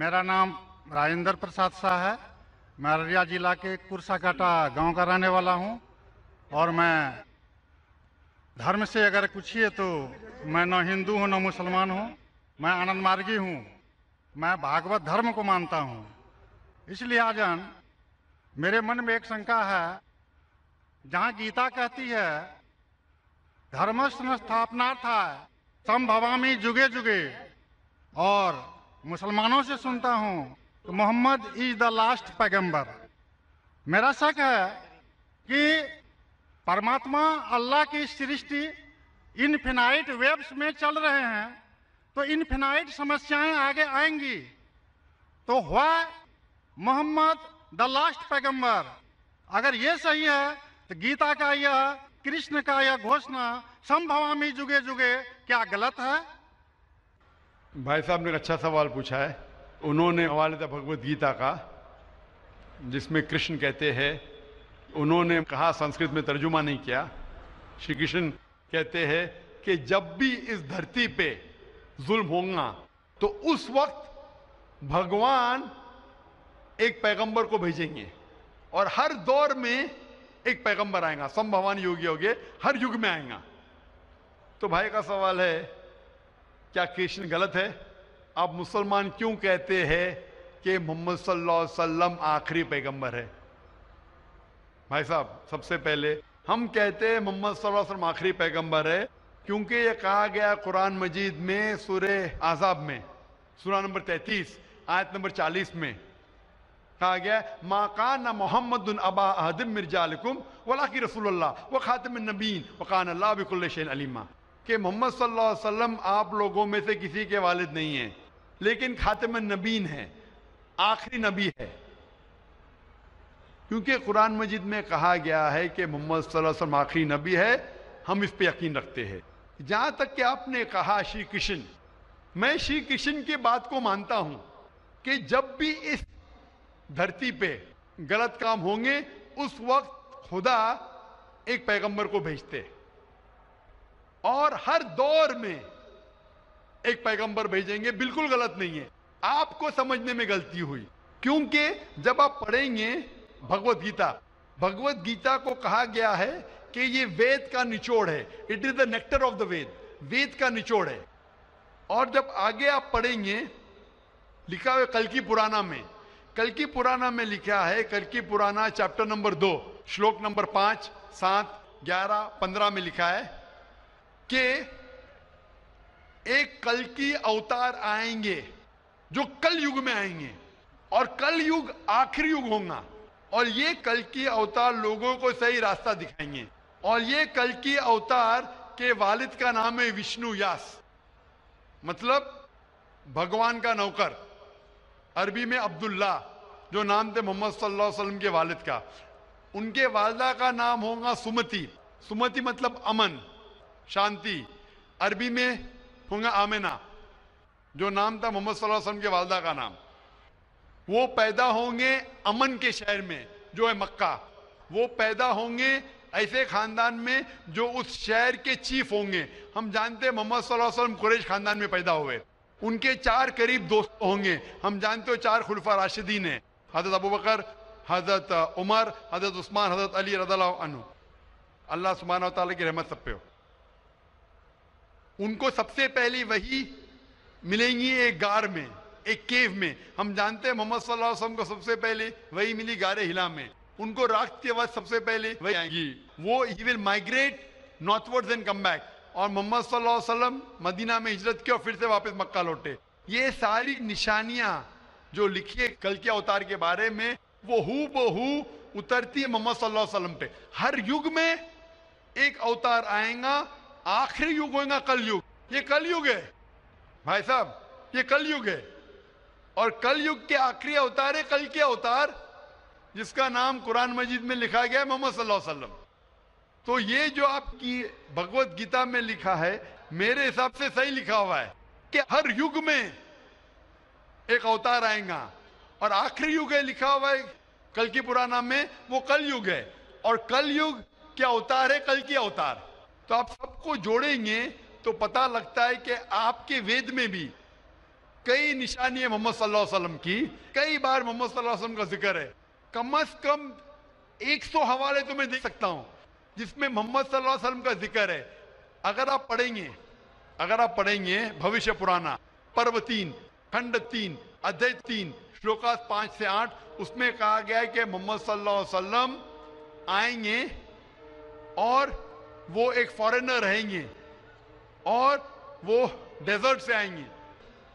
मेरा नाम राजेंद्र प्रसाद शाह है मैं अररिया जिला के काटा गांव का रहने वाला हूं और मैं धर्म से अगर पूछिए तो मैं न हिंदू हूं न मुसलमान हूं मैं आनंद मार्गी हूं मैं भागवत धर्म को मानता हूं इसलिए आजन मेरे मन में एक शंका है जहां गीता कहती है धर्म संस्थापनार्थ संभवामी जुगे जुगे और मुसलमानों से सुनता हूँ तो मोहम्मद इज द लास्ट पैगंबर मेरा शक है कि परमात्मा अल्लाह की सृष्टि इनफिनाइट वेव्स में चल रहे हैं तो इनफिनाइट समस्याएं आगे आएंगी तो हुआ मोहम्मद द लास्ट पैगंबर अगर ये सही है तो गीता का यह कृष्ण का यह घोषणा संभवामी जुगे जुगे क्या गलत है भाई साहब ने अच्छा सवाल पूछा है उन्होंने हवाले था भगवत गीता का जिसमें कृष्ण कहते हैं उन्होंने कहा संस्कृत में तर्जुमा नहीं किया श्री कृष्ण कहते हैं कि जब भी इस धरती पे जुल्म होगा तो उस वक्त भगवान एक पैगंबर को भेजेंगे और हर दौर में एक पैगंबर आएगा संभवान योगी होगे हर युग में आएगा तो भाई का सवाल है क्या कृष्ण गलत है अब मुसलमान क्यों कहते हैं कि मोहम्मद सल्लल्लाहु आखिरी पैगंबर है भाई साहब सबसे पहले हम कहते हैं मोहम्मद सल्लल्लाहु आखिरी पैगंबर है क्योंकि ये कहा गया कुरान मजीद में सूर्य आजाब में सूर्य नंबर तैतीस आयत नंबर चालीस में कहा गया माकान मोहम्मद अबा मिर्जा वाला वलाकी रसूल व खातम नबीन वकान अल्लाह बिकुल्लेन अलीमा कि मोहम्मद सल्लल्लाहु अलैहि वसल्लम आप लोगों में से किसी के वालिद नहीं हैं लेकिन खातम नबीन है आखिरी नबी है क्योंकि कुरान मजिद में कहा गया है कि मोहम्मद वसल्लम आखिरी नबी है हम इस पर यकीन रखते हैं जहां तक कि आपने कहा श्री कृष्ण मैं श्री कृष्ण की बात को मानता हूं कि जब भी इस धरती पे गलत काम होंगे उस वक्त खुदा एक पैगंबर को भेजते हैं और हर दौर में एक पैगंबर भेजेंगे बिल्कुल गलत नहीं है आपको समझने में गलती हुई क्योंकि जब आप पढ़ेंगे भगवत गीता भगवत गीता को कहा गया है कि ये वेद का निचोड़ है it is the nectar of the Ved Ved का निचोड़ है और जब आगे आप पढ़ेंगे लिखा हुआ कल की पुराना में कल की पुराना में लिखा है कल की पुराना चैप्टर नंबर दो श्लोक नंबर पांच सात ग्यारह पंद्रह में लिखा है कि एक कल की अवतार आएंगे जो कल युग में आएंगे और कल युग आखिरी युग होगा और ये कल की अवतार लोगों को सही रास्ता दिखाएंगे और ये कल की अवतार के वालिद का नाम है विष्णु यास मतलब भगवान का नौकर अरबी में अब्दुल्ला जो नाम थे मोहम्मद सल्लल्लाहु अलैहि वसल्लम के वालिद का उनके वालदा का नाम होगा सुमति सुमति मतलब अमन शांति अरबी में होगा आमेना जो नाम था मोहम्मद वसल्लम के वालदा का नाम वो पैदा होंगे अमन के शहर में जो है मक्का वो पैदा होंगे ऐसे खानदान में जो उस शहर के चीफ होंगे हम जानते हैं मोहम्मद वसल्लम कुरेश खानदान में पैदा हुए उनके चार करीब दोस्त होंगे हम जानते हो चार खुलफा राशिदीन हैं हजरत अबू बकर हजरत उमर हजरत उस्मान हजरत अली रदल अल्लाह सुबहाना तला की रहमत सब पे हो उनको सबसे पहली वही मिलेंगी एक गार में एक केव में हम जानते हैं मोहम्मद सल्लल्लाहु को सबसे पहले वही मिली गारे हिला में उनको राख की आवाज सबसे पहले वही आएगी वो he will migrate northward and come back और मोहम्मद सल्लल्लाहु मदीना में हिजरत की और फिर से वापस मक्का लौटे ये सारी निशानियां जो लिखी है कल के अवतार के बारे में वो हु बहू उतरती है मोहम्मद सल्लल्लाहु अलैहि वसल्लम पे हर युग में एक अवतार आएगा आखिरी युग होगा कलयुग ये कलयुग है भाई साहब ये कलयुग है और कलयुग के आखिरी अवतार है कल के अवतार जिसका नाम कुरान मजीद में लिखा गया है मोहम्मद सल्लम तो ये जो आपकी भगवत गीता में लिखा है मेरे हिसाब से सही लिखा हुआ है कि हर युग में एक अवतार आएगा और आखिरी युग है लिखा हुआ है कल की पुराना में वो कल युग है और कल युग क्या अवतार है कल की अवतार तो आप सबको जोड़ेंगे तो पता लगता है कि आपके वेद में भी कई निशानी है मोहम्मद सल्लल्लाहु अलैहि वसल्लम की कई बार मोहम्मद सल्लल्लाहु अलैहि वसल्लम का जिक्र है कम अज कम 100 हवाले तो मैं देख सकता हूं जिसमें मोहम्मद सल्लल्लाहु अलैहि वसल्लम का जिक्र है अगर आप पढ़ेंगे अगर आप पढ़ेंगे भविष्य पुराना पर्व तीन खंड तीन अध्याय तीन श्लोका पांच से आठ उसमें कहा गया है कि मोहम्मद सल्लल्लाहु अलैहि वसल्लम आएंगे और वो एक फॉरेनर रहेंगे और वो डेजर्ट से आएंगे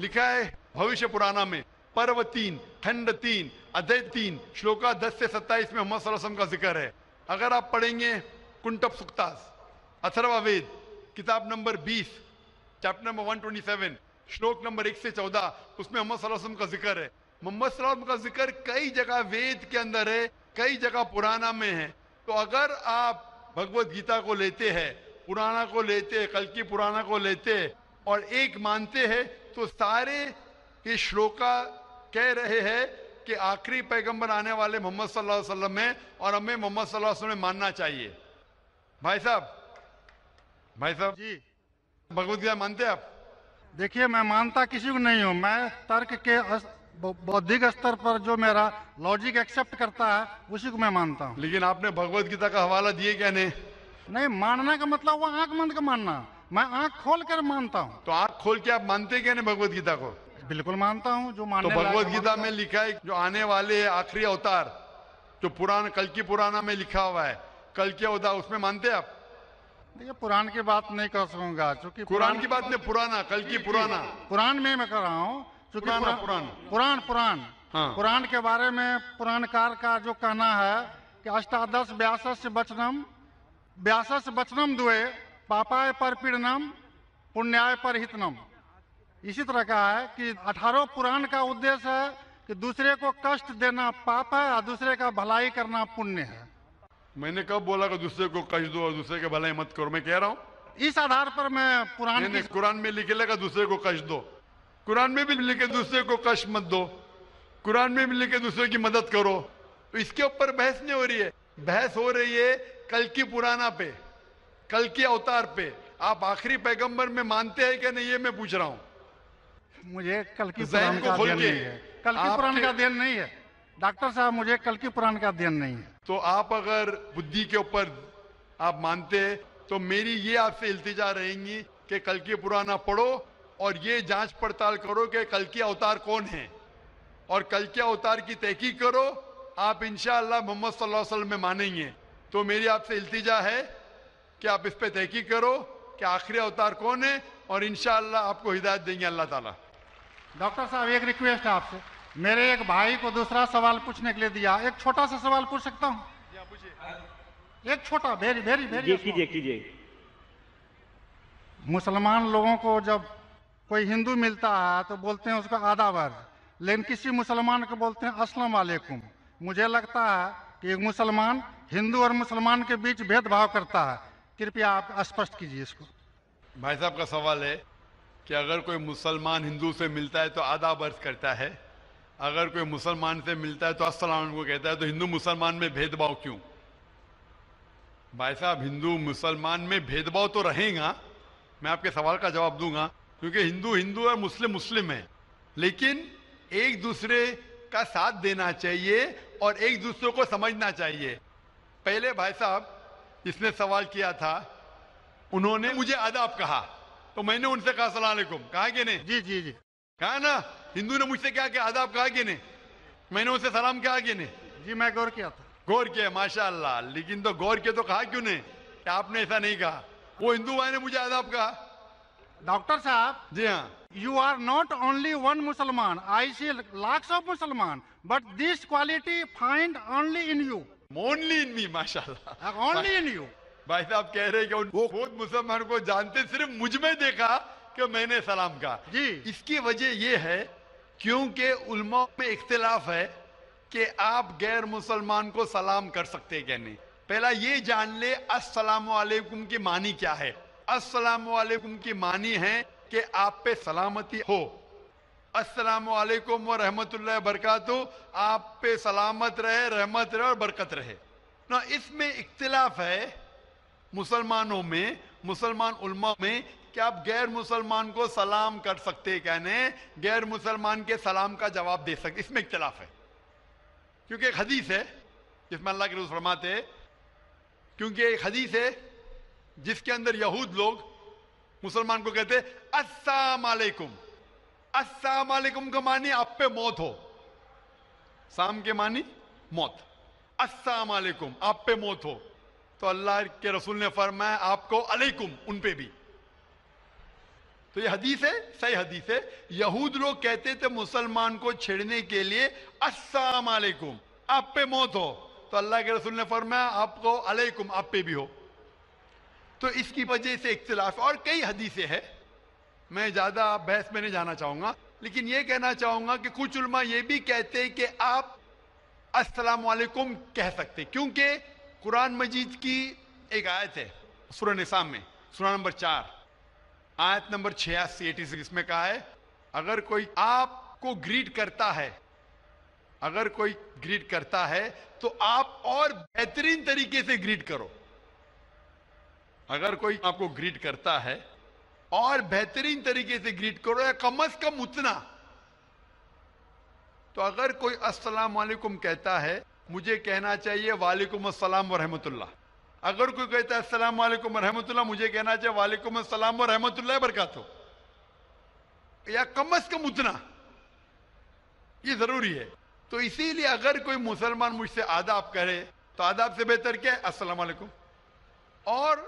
लिखा है भविष्य पुराना में पर्व तीन खंड तीन अध्यय तीन श्लोका दस से सत्ताईस में मोहम्मद वसल्लम का जिक्र है अगर आप पढ़ेंगे कुंटप सुक्तास अथर्वा वेद किताब नंबर बीस chapter number one twenty seven श्लोक नंबर एक से चौदह उसमें मोहम्मद का जिक्र है मोहम्मद का जिक्र कई जगह वेद के अंदर है कई जगह पुराना में है तो अगर आप भगवत गीता को लेते हैं पुराना को लेते कल की पुराना को लेते और एक मानते हैं तो सारे ये श्लोका कह रहे हैं कि आखिरी पैगंबर आने वाले मोहम्मद सल्लल्लाहु अलैहि वसल्लम है और हमें मोहम्मद सल्लल्लाहु अलैहि वसल्लम मानना चाहिए भाई साहब भाई साहब जी भगवत गीता मानते आप देखिए मैं मानता किसी को नहीं हूँ मैं तर्क के अस... बौद्धिक स्तर पर जो मेरा लॉजिक एक्सेप्ट करता है उसी को मैं मानता हूँ लेकिन आपने भगवत गीता का हवाला दिए क्या नहीं नहीं मानना का मतलब वो आंख मंद का मानना मैं आंख खोल कर मानता हूँ तो आंख खोल के आप मानते क्या नहीं भगवत गीता को बिल्कुल मानता हूँ जो मानता तो भगवत गीता में लिखा है जो आने वाले आखिरी अवतार जो पुराना कल की पुराना में लिखा हुआ है कल के अवतार उसमें मानते आप देखिए पुराण की बात नहीं कर सकूंगा क्योंकि कुरान की बात नहीं पुराना कल की पुराना पुराण में मैं कर रहा हूँ चूंकि पुराना पुरान पुरान हाँ। पुरान हाँ। पुराण के बारे में पुराणकार का जो कहना है कि अष्टादश व्यास वचनम व्यास वचनम दुए पापाय पर पीड़नम पुण्याय पर हितनम इसी तरह का है कि अठारह पुराण का उद्देश्य है कि दूसरे को कष्ट देना पाप है और दूसरे का भलाई करना पुण्य है मैंने कब बोला कि दूसरे को कष्ट दो और दूसरे के भलाई मत करो मैं कह रहा हूँ इस आधार पर मैं पुराने कुरान में लिखे लगा दूसरे को कष्ट दो कुरान में भी लिखे दूसरे को कश मत दो कुरान में भी लिखे दूसरे की मदद करो इसके ऊपर बहस नहीं हो रही है बहस हो रही है कल की पुराना पे कल के अवतार पे आप आखिरी पैगंबर में मानते हैं क्या नहीं ये मैं पूछ रहा हूं मुझे कल की पुराण का अध्ययन नहीं है कल की पुराण का अध्ययन नहीं है डॉक्टर साहब मुझे कल की पुराण का अध्ययन नहीं है तो आप अगर बुद्धि के ऊपर आप मानते हैं तो मेरी ये आपसे इल्तिजा रहेंगी कि कल की पुराना पढ़ो और ये जांच पड़ताल करो कि कल के अवतार कौन है और कल के अवतार की तहकीक करो आप इनशाला मोहम्मद सल्लल्लाहु अलैहि वसल्लम में मानेंगे तो मेरी आपसे इल्तिजा है कि आप इस पर तहकीक करो कि आखिरी अवतार कौन है और इनशाला आपको हिदायत देंगे अल्लाह ताला डॉक्टर साहब एक रिक्वेस्ट है आपसे मेरे एक भाई को दूसरा सवाल पूछने के लिए दिया एक छोटा सा सवाल पूछ सकता हूँ एक छोटा भेरी भेरी भेरी कीजिए कीजिए मुसलमान लोगों को जब कोई हिंदू मिलता है तो बोलते हैं उसको आदावर लेकिन किसी मुसलमान को बोलते हैं अस्सलाम वालेकुम मुझे लगता है कि मुसलमान हिंदू और मुसलमान के बीच भेदभाव करता है कृपया आप स्पष्ट कीजिए इसको भाई साहब का सवाल है कि अगर कोई मुसलमान हिंदू से मिलता है तो आधा वर्ष करता है अगर कोई मुसलमान से मिलता है तो अस्सलाम को कहता है तो हिंदू मुसलमान में भेदभाव क्यों भाई साहब हिंदू मुसलमान में भेदभाव तो रहेगा मैं आपके सवाल का जवाब दूंगा क्योंकि हिंदू हिंदू है मुस्लिम मुस्लिम है लेकिन एक दूसरे का साथ देना चाहिए और एक दूसरे को समझना चाहिए पहले भाई साहब इसने सवाल किया था उन्होंने मुझे आदाब कहा तो मैंने उनसे कहा सलामकुम कहा कि नहीं जी जी जी कहा ना हिंदू ने मुझसे क्या कहा आदाब कहा कि नहीं मैंने उनसे सलाम कहा कि नहीं जी मैं गौर किया था गौर किया माशाल्लाह लेकिन तो गौर किया तो कहा क्यों नहीं आपने ऐसा नहीं कहा वो हिंदू भाई ने मुझे आदाब कहा डॉक्टर साहब जी हाँ you are not only one Musalman I see lakh of Musalman but this quality find only in you only in me माशाल्लाह ओनली इन यू भाई साहब कह रहे कि वो खुद मुसलमान को जानते सिर्फ मुझ में देखा कि मैंने सलाम कहा जी इसकी वजह ये है क्योंकि उलमा में इख्तलाफ है कि आप गैर मुसलमान को सलाम कर सकते क्या नहीं पहला ये जान ले असलामकुम की मानी क्या है अस्सलाम वालेकुम की मानी है कि आप पे सलामती हो अस्सलाम वालेकुम व रहमतुल्लाह बरकातु आप पे सलामत रहे रहमत रहे और बरकत रहे ना इसमें इख्तिलाफ है मुसलमानों में मुसलमान उलमा में कि आप गैर मुसलमान को सलाम कर सकते कहने गैर मुसलमान के सलाम का जवाब दे सकते इसमें इख्तलाफ है क्योंकि एक हदीस है जिसमें अल्लाह के रसूल फरमाते क्योंकि एक हदीस है जिसके अंदर यहूद लोग मुसलमान को कहते अस्सलाम वालेकुम का मानी आप पे मौत हो शाम के मानी मौत अस्सलाम आप पे मौत हो तो अल्लाह के रसूल ने फरमाया आपको अलैकुम उन पे भी तो ये हदीस है सही हदीस है यहूद लोग कहते थे मुसलमान को छेड़ने के लिए अस्सलाम आप पे मौत हो तो अल्लाह के रसूल ने फरमाया आपको अलैकुम आप पे भी हो तो इसकी वजह से इख्तलाफ और कई हदीसें हैं मैं ज़्यादा बहस में नहीं जाना चाहूंगा लेकिन यह कहना चाहूंगा कि कुछ उलमा यह भी कहते हैं कि आप असलकुम कह सकते क्योंकि कुरान मजीद की एक आयत है सुर निसाम में सुरा नंबर चार आयत नंबर छियासी एटी सिक्स में कहा है अगर कोई आपको ग्रीट करता है अगर कोई ग्रीट करता है तो आप और बेहतरीन तरीके से ग्रीट करो अगर कोई आपको ग्रीट करता है और बेहतरीन तरीके से ग्रीट करो या कम अज कम उतना तो अगर कोई अस्सलाम वालेकुम कहता है मुझे कहना चाहिए वालेकुम अस्सलाम वरहमतुल्ला अगर कोई कहता है अस्सलाम वालेकुम रहमतुल्ला मुझे कहना चाहिए वालेकुम अस्सलाम वरहमतुल्ला बरकत हो या कम अज कम उतना ये जरूरी है तो इसीलिए अगर कोई मुसलमान मुझसे आदाब करे तो आदाब से बेहतर क्या है अस्सलाम वालेकुम और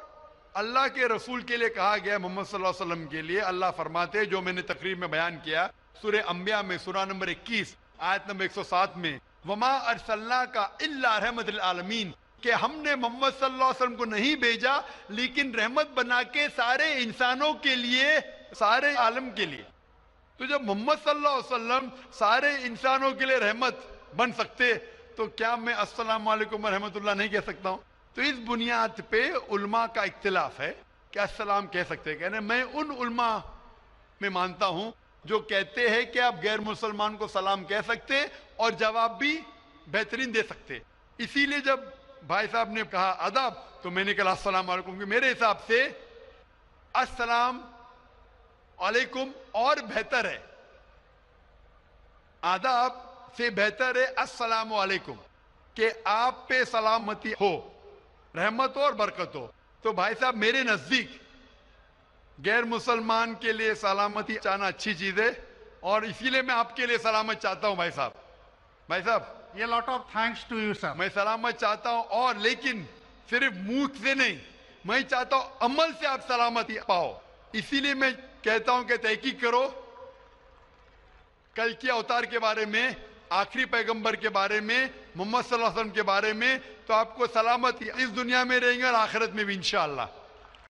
अल्लाह के रसूल के लिए कहा गया मोहम्मद सल्लल्लाहु वसल्लम के लिए अल्लाह फरमाते जो मैंने तकरीब में बयान किया सुर अम्बिया में सुरा नंबर 21 आयत नंबर 107 में वमा अरसल्ला का इल्ला रहमत आलमीन के हमने मोहम्मद वसल्लम को नहीं भेजा लेकिन रहमत बना के सारे इंसानों के लिए सारे आलम के लिए तो जब मोहम्मद वसल्लम सारे इंसानों के लिए रहमत बन सकते तो क्या मैं असल रहमत नहीं कह सकता हूँ तो इस बुनियाद पे उलमा का इख्तलाफ है कि असलाम कह सकते हैं कहने मैं उन उलमा में मानता हूं जो कहते हैं कि आप गैर मुसलमान को सलाम कह सकते और जवाब भी बेहतरीन दे सकते इसीलिए जब भाई साहब ने कहा अदब तो मैंने कहा अस्सलाम वालेकुम कि मेरे हिसाब से अस्सलाम वालेकुम और बेहतर है आदाब से बेहतर है अस्सलाम वालेकुम कि आप पे सलामती हो रहमत हो और बरकत हो तो भाई साहब मेरे नजदीक गैर मुसलमान के लिए सलामती चाहना अच्छी चीज है और इसीलिए मैं आपके लिए सलामत चाहता हूं भाई साहब भाई साहब ये lot of thanks to you sir मैं सलामत चाहता हूं और लेकिन सिर्फ मुख से नहीं मैं चाहता हूं अमल से आप सलामती पाओ इसीलिए मैं कहता हूं कि तहकीक करो कल के अवतार के बारे में आखिरी पैगंबर के बारे में मोहम्मद वसल्लम के बारे में तो आपको सलामती इस दुनिया में रहेंगे और आखिरत में भी इंशाला